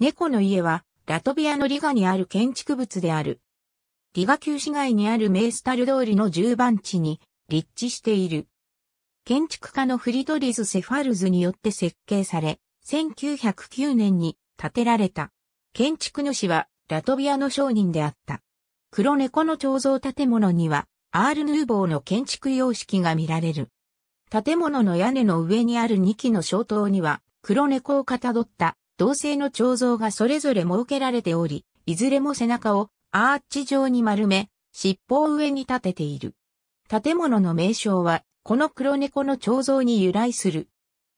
猫の家は、ラトビアのリガにある建築物である。リガ旧市街にあるメースタル通りの10番地に立地している。建築家のフリドリス・セファルズによって設計され、1909年に建てられた。建築主はラトビアの商人であった。黒猫の彫像建物には、アール・ヌーボーの建築様式が見られる。建物の屋根の上にある2基の小塔には、黒猫をかたどった同性の彫像がそれぞれ設けられており、いずれも背中をアーチ状に丸め、尻尾を上に立てている。建物の名称は、この黒猫の彫像に由来する。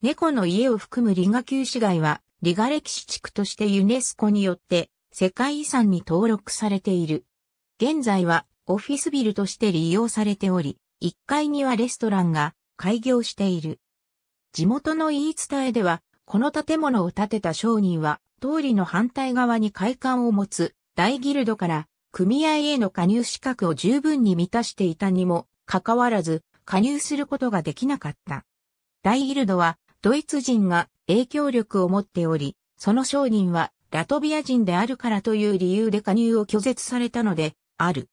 猫の家を含むリガ旧市街は、リガ歴史地区としてユネスコによって世界遺産に登録されている。現在はオフィスビルとして利用されており、1階にはレストランが開業している。地元の言い伝えでは、この建物を建てた商人は、通りの反対側に会館を持つ大ギルドから組合への加入資格を十分に満たしていたにもかかわらず加入することができなかった。大ギルドはドイツ人が影響力を持っており、その商人はラトビア人であるからという理由で加入を拒絶されたのである。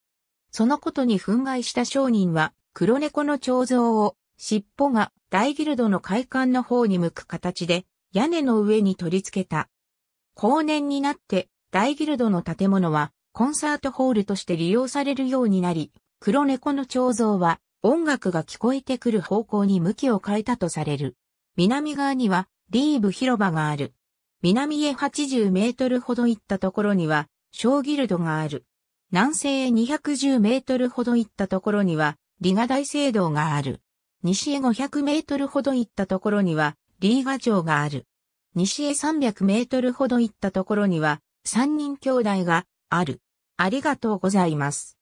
そのことに憤慨した商人は黒猫の彫像を尻尾が大ギルドの会館の方に向く形で屋根の上に取り付けた。後年になって大ギルドの建物はコンサートホールとして利用されるようになり、黒猫の彫像は音楽が聞こえてくる方向に向きを変えたとされる。南側にはリーブ広場がある。南へ80メートルほど行ったところには小ギルドがある。南西へ210メートルほど行ったところにはリガ大聖堂がある。西へ500メートルほど行ったところにはリーガ城がある。西へ300メートルほど行ったところには、三人兄弟がある。ありがとうございます。